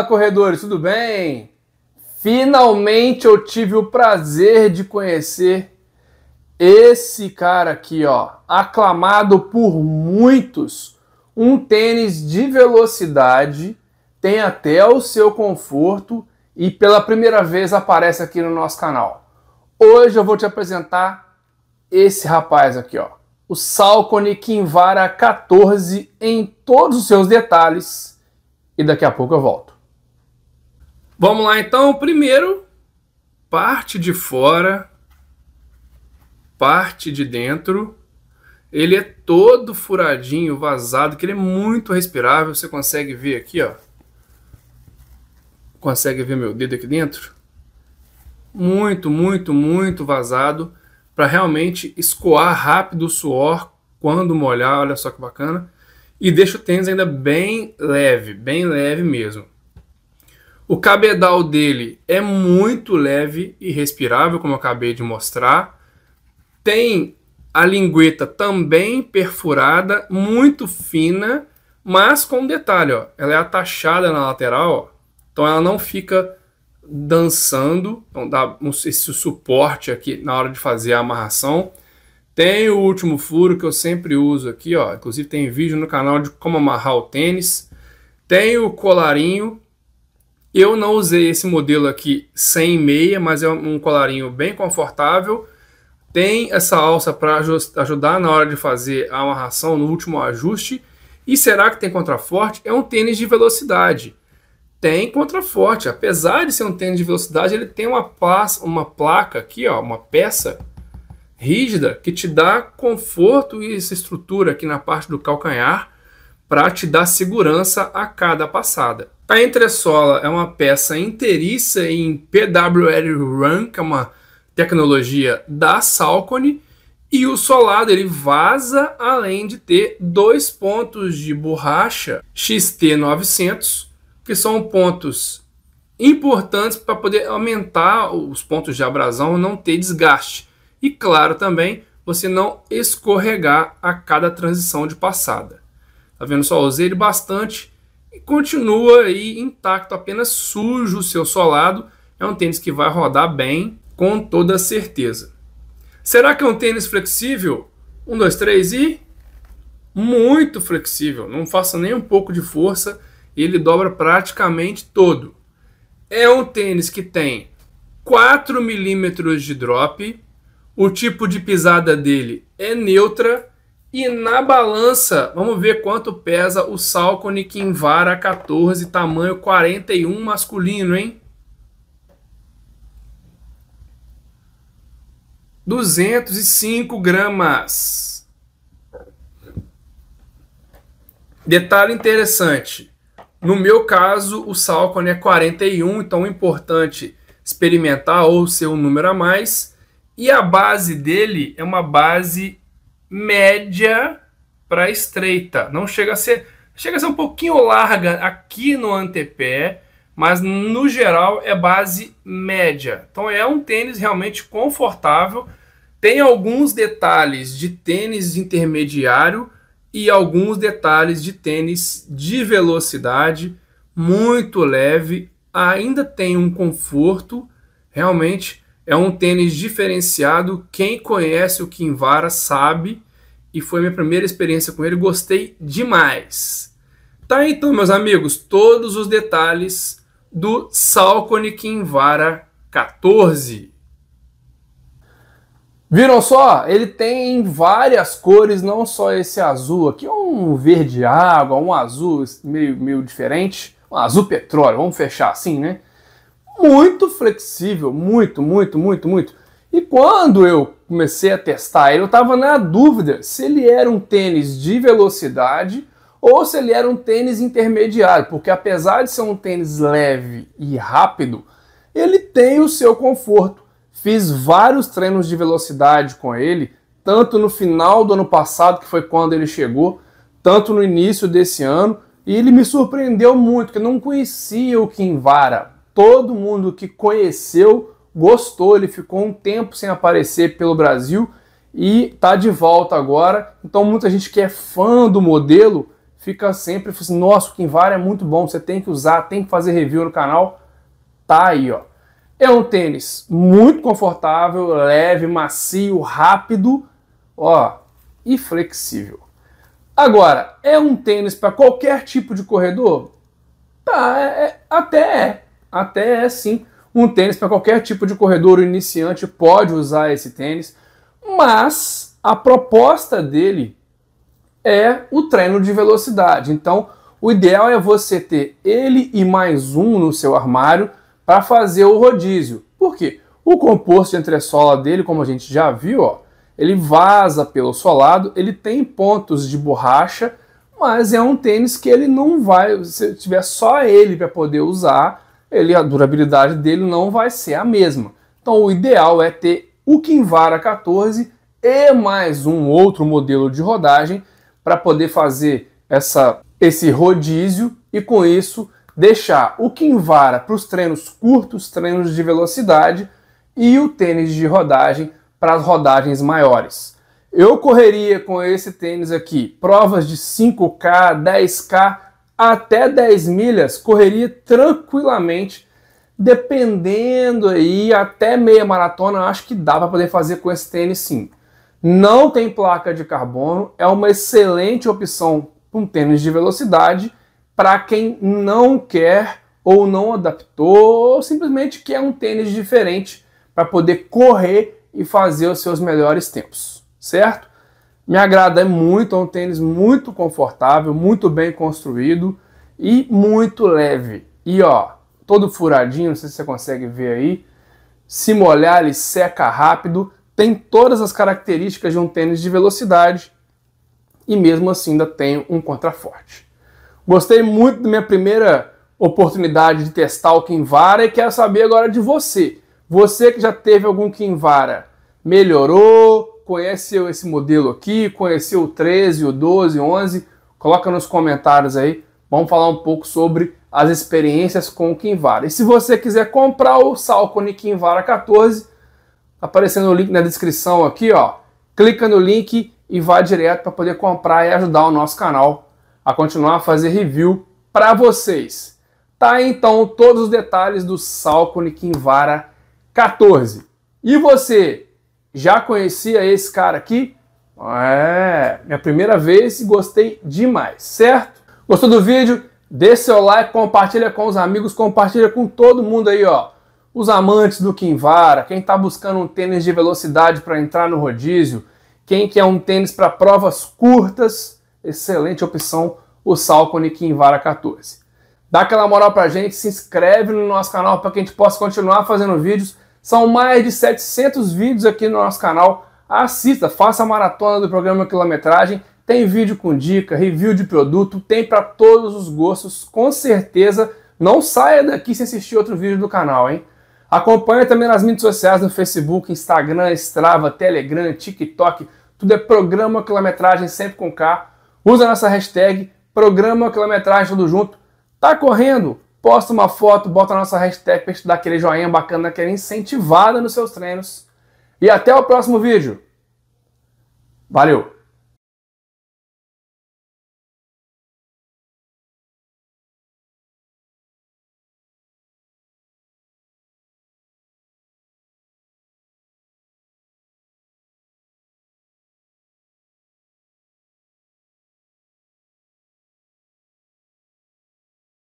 Fala, corredores, tudo bem? Finalmente eu tive o prazer de conhecer esse cara aqui, ó, aclamado por muitos, um tênis de velocidade, tem até o seu conforto e pela primeira vez aparece aqui no nosso canal. Hoje eu vou te apresentar esse rapaz aqui, ó, o Salcone Kinvara 14 em todos os seus detalhes e daqui a pouco eu volto. Vamos lá então, primeiro, parte de fora, parte de dentro. Ele é todo furadinho, vazado, que ele é muito respirável. Você consegue ver aqui, ó. Consegue ver meu dedo aqui dentro? Muito, muito, muito vazado para realmente escoar rápido o suor quando molhar. Olha só que bacana. E deixa o tênis ainda bem leve, bem leve mesmo. O cabedal dele é muito leve e respirável, como eu acabei de mostrar. Tem a lingueta também perfurada, muito fina, mas com um detalhe, ó, ela é atachada na lateral, ó, então ela não fica dançando, então dá esse suporte aqui na hora de fazer a amarração. Tem o último furo que eu sempre uso aqui, ó, inclusive tem vídeo no canal de como amarrar o tênis. Tem o colarinho eu não usei esse modelo aqui sem meia, mas é um colarinho bem confortável. Tem essa alça para ajudar na hora de fazer a amarração no último ajuste. E será que tem contraforte? É um tênis de velocidade. Tem contraforte. Apesar de ser um tênis de velocidade, ele tem uma, placa, uma placa aqui, ó, uma peça rígida que te dá conforto e essa estrutura aqui na parte do calcanhar para te dar segurança a cada passada. A entressola é uma peça inteiriça em PWL Run, que é uma tecnologia da Salcone, e o solado ele vaza além de ter dois pontos de borracha XT900, que são pontos importantes para poder aumentar os pontos de abrasão, não ter desgaste. E claro também, você não escorregar a cada transição de passada. Tá vendo só? Usei ele bastante e continua aí intacto, apenas sujo o seu solado. É um tênis que vai rodar bem, com toda certeza. Será que é um tênis flexível? Um, dois, três e. Muito flexível, não faça nem um pouco de força, ele dobra praticamente todo. É um tênis que tem 4 milímetros de drop, o tipo de pisada dele é neutra, e na balança, vamos ver quanto pesa o Salcone Kinvara 14, tamanho 41 masculino, hein? 205 gramas. Detalhe interessante. No meu caso, o Salcone é 41, então é importante experimentar ou ser um número a mais. E a base dele é uma base média para estreita. Não chega a ser. Chega a ser um pouquinho larga aqui no antepé, mas no geral é base média. Então é um tênis realmente confortável. Tem alguns detalhes de tênis intermediário e alguns detalhes de tênis de velocidade, muito leve, ainda tem um conforto, realmente é um tênis diferenciado. Quem conhece o Kinvara sabe. E foi minha primeira experiência com ele. Gostei demais. Tá então, meus amigos, todos os detalhes do Salcone Kinvara 14. Viram só? Ele tem várias cores, não só esse azul aqui, é um verde água, um azul meio, meio diferente, um azul petróleo, vamos fechar assim, né? muito flexível, muito, muito, muito, muito. E quando eu comecei a testar ele, eu estava na dúvida se ele era um tênis de velocidade ou se ele era um tênis intermediário, porque apesar de ser um tênis leve e rápido, ele tem o seu conforto. Fiz vários treinos de velocidade com ele, tanto no final do ano passado, que foi quando ele chegou, tanto no início desse ano, e ele me surpreendeu muito, que eu não conhecia o Kinvara todo mundo que conheceu gostou, ele ficou um tempo sem aparecer pelo Brasil e tá de volta agora. Então muita gente que é fã do modelo fica sempre assim, nossa, o Kinvara é muito bom, você tem que usar, tem que fazer review no canal. Tá aí, ó. É um tênis muito confortável, leve, macio, rápido, ó, e flexível. Agora, é um tênis para qualquer tipo de corredor? Tá, é, é até é até é sim um tênis para qualquer tipo de corredor o iniciante pode usar esse tênis, mas a proposta dele é o treino de velocidade. Então, o ideal é você ter ele e mais um no seu armário para fazer o rodízio. Por quê? O composto de entressola dele, como a gente já viu, ó, ele vaza pelo solado, ele tem pontos de borracha, mas é um tênis que ele não vai, se tiver só ele para poder usar, ele, a durabilidade dele não vai ser a mesma. Então o ideal é ter o Kinvara 14 e mais um outro modelo de rodagem para poder fazer essa, esse rodízio e com isso deixar o Kinvara para os treinos curtos, treinos de velocidade e o tênis de rodagem para as rodagens maiores. Eu correria com esse tênis aqui provas de 5K, 10K, até 10 milhas correria tranquilamente, dependendo aí até meia maratona, acho que dá para poder fazer com esse tênis sim. Não tem placa de carbono, é uma excelente opção para um tênis de velocidade para quem não quer ou não adaptou, ou simplesmente quer um tênis diferente para poder correr e fazer os seus melhores tempos, certo? Me agrada é muito, é um tênis muito confortável, muito bem construído e muito leve. E ó, todo furadinho, não sei se você consegue ver aí. Se molhar, ele seca rápido, tem todas as características de um tênis de velocidade e mesmo assim ainda tem um contraforte. Gostei muito da minha primeira oportunidade de testar o Kinvara e quero saber agora de você. Você que já teve algum Kinvara, melhorou, conheceu esse modelo aqui, conheceu o 13, o 12, o 11, coloca nos comentários aí. Vamos falar um pouco sobre as experiências com o Kinvara. E se você quiser comprar o Salcone Kinvara 14, tá aparecendo o link na descrição aqui, ó. Clica no link e vá direto para poder comprar e ajudar o nosso canal a continuar a fazer review para vocês. Tá aí, então todos os detalhes do Salcone Kinvara 14. E você, já conhecia esse cara aqui? É, minha primeira vez e gostei demais, certo? Gostou do vídeo? Dê seu like, compartilha com os amigos, compartilha com todo mundo aí, ó. Os amantes do Kinvara, quem está buscando um tênis de velocidade para entrar no rodízio, quem quer um tênis para provas curtas, excelente opção o Salcone Kinvara 14. Dá aquela moral pra gente, se inscreve no nosso canal para que a gente possa continuar fazendo vídeos são mais de 700 vídeos aqui no nosso canal. Assista, faça a maratona do programa Quilometragem. Tem vídeo com dica, review de produto, tem para todos os gostos. Com certeza, não saia daqui sem assistir outro vídeo do canal, hein? Acompanhe também nas mídias sociais, no Facebook, Instagram, Strava, Telegram, TikTok. Tudo é Programa Quilometragem sempre com K. Usa a nossa hashtag Programa Quilometragem tudo junto. Tá correndo? posta uma foto, bota a nossa hashtag para dar aquele joinha bacana, aquela é incentivada nos seus treinos. E até o próximo vídeo. Valeu!